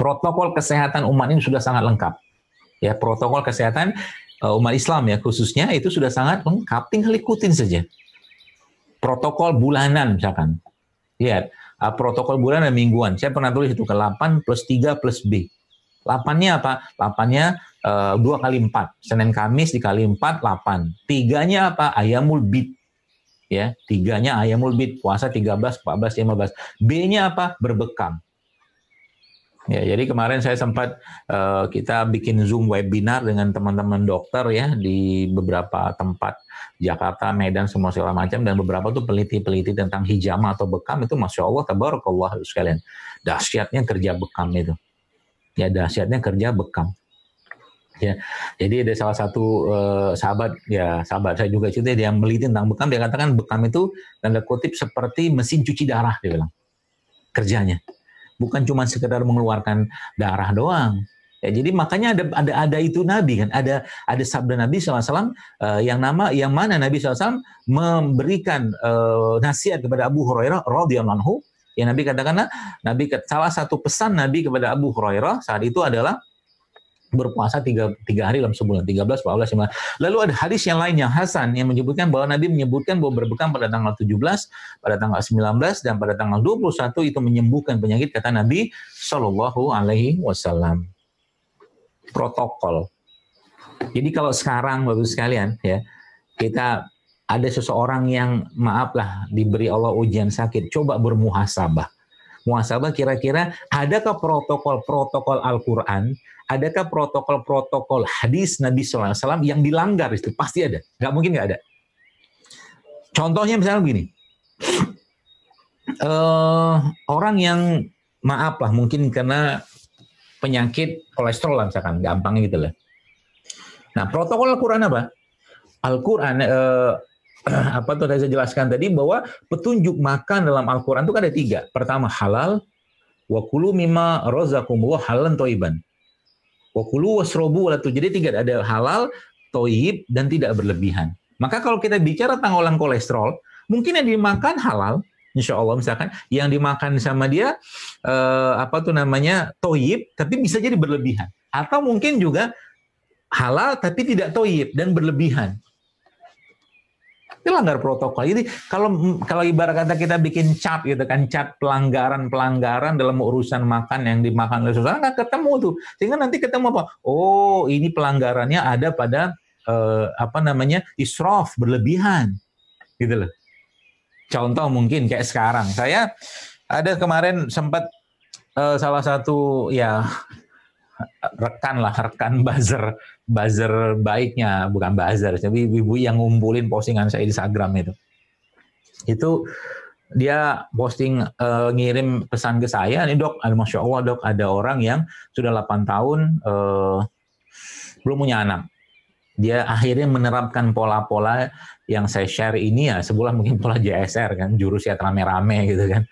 protokol kesehatan umat ini sudah sangat lengkap. Ya, protokol kesehatan eh, umat Islam ya khususnya itu sudah sangat lengkap, tinggal ikutin saja. Protokol bulanan misalkan. Lihat, iya, eh, protokol bulanan mingguan. Saya pernah tulis itu ke 8 plus 3 plus B. 8-nya apa? 8-nya eh, dua kali 4. Senin Kamis dikali 4, 8. Tiganya apa? Ayamul bid. Ya, tiganya ayamul bid. Puasa 13, 14, 15. B-nya apa? Berbekam. Ya, jadi kemarin saya sempat uh, kita bikin Zoom webinar dengan teman-teman dokter ya di beberapa tempat Jakarta, Medan, semua segala macam dan beberapa tuh peliti-peliti tentang hijama atau bekam itu masya Allah tabarakallah sekalian dahsyatnya kerja bekam itu ya dahsyatnya kerja bekam ya jadi ada salah satu uh, sahabat ya sahabat saya juga cerita dia meliti tentang bekam dia katakan bekam itu tanda kutip seperti mesin cuci darah dia bilang kerjanya bukan cuma sekedar mengeluarkan darah doang. Ya, jadi makanya ada ada ada itu Nabi kan, ada ada sabda Nabi SAW uh, eh, yang nama yang mana Nabi SAW memberikan uh, nasihat kepada Abu Hurairah radhiyallahu anhu. Ya Nabi katakanlah Nabi salah satu pesan Nabi kepada Abu Hurairah saat itu adalah berpuasa tiga, tiga hari dalam sebulan, 13, 14, 15. Lalu ada hadis yang lain yang Hasan yang menyebutkan bahwa Nabi menyebutkan bahwa berbuka pada tanggal 17, pada tanggal 19, dan pada tanggal 21 itu menyembuhkan penyakit kata Nabi Shallallahu Alaihi Wasallam. Protokol. Jadi kalau sekarang bagus sekalian ya kita ada seseorang yang maaflah diberi Allah ujian sakit, coba bermuhasabah muasabah kira-kira adakah protokol-protokol Al-Qur'an, adakah protokol-protokol hadis Nabi sallallahu alaihi yang dilanggar itu pasti ada. Nggak mungkin nggak ada. Contohnya misalnya begini. Uh, orang yang maaf lah mungkin karena penyakit kolesterol lah misalkan gampang gitu lah. Nah, protokol Al-Qur'an apa? Al-Qur'an uh, apa tuh saya jelaskan tadi bahwa petunjuk makan dalam Al-Qur'an itu kan ada tiga. Pertama halal, wa kulu mimma razaqakumullah halalan thayyiban. Wa kulu wasrubu wa Jadi tiga ada halal, thayyib dan tidak berlebihan. Maka kalau kita bicara tentang olang kolesterol, mungkin yang dimakan halal, insya Allah misalkan yang dimakan sama dia eh, apa tuh namanya toyib, tapi bisa jadi berlebihan. Atau mungkin juga halal tapi tidak toyib dan berlebihan. Ini langgar protokol. Jadi kalau kalau ibarat kata kita bikin cat gitu kan, cat pelanggaran-pelanggaran dalam urusan makan yang dimakan oleh seseorang, nggak ketemu tuh. Sehingga nanti ketemu apa? Oh, ini pelanggarannya ada pada eh, apa namanya? israf berlebihan. Gitu loh. Contoh mungkin kayak sekarang saya ada kemarin sempat eh, salah satu ya rekan lah rekan buzzer buzzer baiknya bukan buzzer tapi ibu yang ngumpulin postingan saya di Instagram itu itu dia posting uh, ngirim pesan ke saya nih dok masya allah dok ada orang yang sudah 8 tahun uh, belum punya anak dia akhirnya menerapkan pola-pola yang saya share ini ya sebulan mungkin pola JSR kan jurus ya rame-rame gitu kan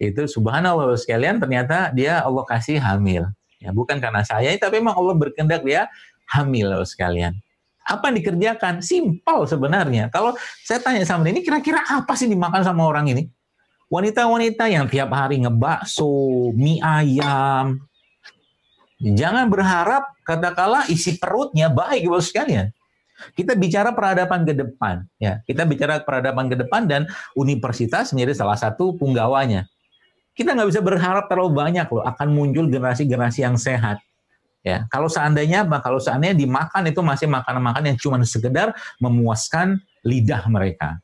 itu subhanallah sekalian ternyata dia Allah kasih hamil Ya, bukan karena saya, tapi memang Allah berkehendak dia hamil loh sekalian. Apa yang dikerjakan? Simpel sebenarnya. Kalau saya tanya sama ini kira-kira apa sih dimakan sama orang ini? Wanita-wanita yang tiap hari ngebakso, mie ayam. Jangan berharap katakanlah isi perutnya baik bos sekalian. Kita bicara peradaban ke depan, ya. Kita bicara peradaban ke depan dan universitas menjadi salah satu punggawanya kita nggak bisa berharap terlalu banyak loh akan muncul generasi-generasi yang sehat. Ya, kalau seandainya apa? Kalau seandainya dimakan itu masih makanan-makanan yang cuma sekedar memuaskan lidah mereka.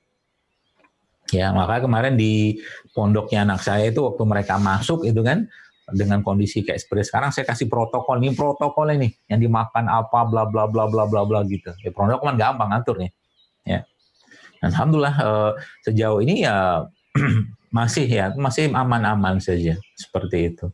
Ya, maka kemarin di pondoknya anak saya itu waktu mereka masuk itu kan dengan kondisi kayak seperti sekarang saya kasih protokol nih protokol ini yang dimakan apa bla bla bla bla bla bla gitu. Ya, pondok kan gampang ngatur nih. Ya. Alhamdulillah eh, sejauh ini ya Masih ya, masih aman-aman saja seperti itu.